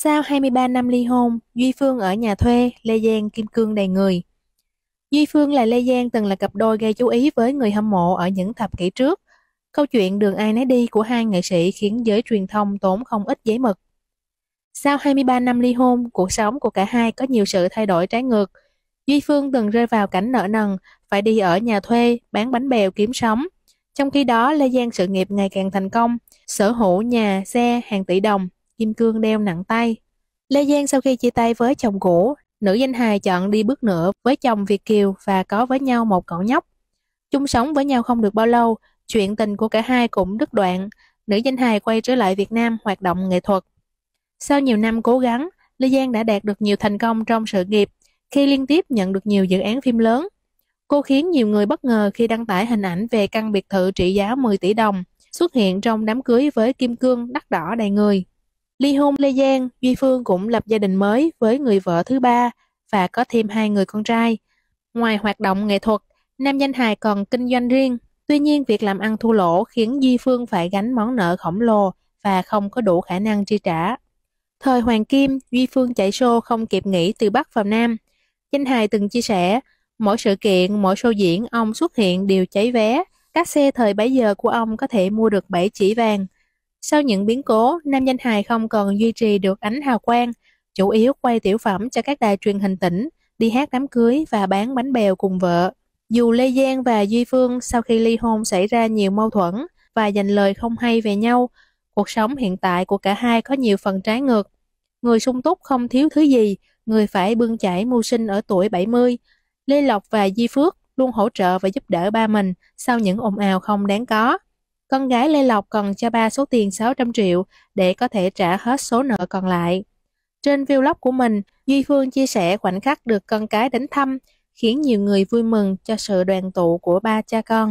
Sau 23 năm ly hôn, Duy Phương ở nhà thuê, Lê Giang kim cương đầy người. Duy Phương là Lê Giang từng là cặp đôi gây chú ý với người hâm mộ ở những thập kỷ trước. Câu chuyện đường ai nấy đi của hai nghệ sĩ khiến giới truyền thông tốn không ít giấy mực. Sau 23 năm ly hôn, cuộc sống của cả hai có nhiều sự thay đổi trái ngược. Duy Phương từng rơi vào cảnh nợ nần, phải đi ở nhà thuê, bán bánh bèo kiếm sống. Trong khi đó, Lê Giang sự nghiệp ngày càng thành công, sở hữu nhà, xe, hàng tỷ đồng kim cương đeo nặng tay. Lê Giang sau khi chia tay với chồng cũ, nữ danh hài chọn đi bước nữa với chồng Việt Kiều và có với nhau một cậu nhóc. Chung sống với nhau không được bao lâu, chuyện tình của cả hai cũng đứt đoạn, nữ danh hài quay trở lại Việt Nam hoạt động nghệ thuật. Sau nhiều năm cố gắng, Lê Giang đã đạt được nhiều thành công trong sự nghiệp khi liên tiếp nhận được nhiều dự án phim lớn. Cô khiến nhiều người bất ngờ khi đăng tải hình ảnh về căn biệt thự trị giá 10 tỷ đồng xuất hiện trong đám cưới với kim cương đắt đỏ đầy người. Ly hôn Lê Giang, Duy Phương cũng lập gia đình mới với người vợ thứ ba và có thêm hai người con trai. Ngoài hoạt động nghệ thuật, nam danh hài còn kinh doanh riêng. Tuy nhiên, việc làm ăn thua lỗ khiến Duy Phương phải gánh món nợ khổng lồ và không có đủ khả năng chi trả. Thời Hoàng Kim, Duy Phương chạy show không kịp nghỉ từ Bắc vào Nam. Danh hài từng chia sẻ, mỗi sự kiện, mỗi show diễn ông xuất hiện đều cháy vé. Các xe thời bấy giờ của ông có thể mua được 7 chỉ vàng – sau những biến cố, nam danh hài không còn duy trì được ánh hào quang, chủ yếu quay tiểu phẩm cho các đài truyền hình tỉnh, đi hát đám cưới và bán bánh bèo cùng vợ. Dù Lê Giang và Duy Phương sau khi ly hôn xảy ra nhiều mâu thuẫn và dành lời không hay về nhau, cuộc sống hiện tại của cả hai có nhiều phần trái ngược. Người sung túc không thiếu thứ gì, người phải bươn chải mưu sinh ở tuổi 70. Lê Lộc và Di Phước luôn hỗ trợ và giúp đỡ ba mình sau những ồn ào không đáng có. Con gái Lê Lộc cần cho ba số tiền 600 triệu để có thể trả hết số nợ còn lại. Trên vlog của mình, Duy Phương chia sẻ khoảnh khắc được con cái đến thăm, khiến nhiều người vui mừng cho sự đoàn tụ của ba cha con.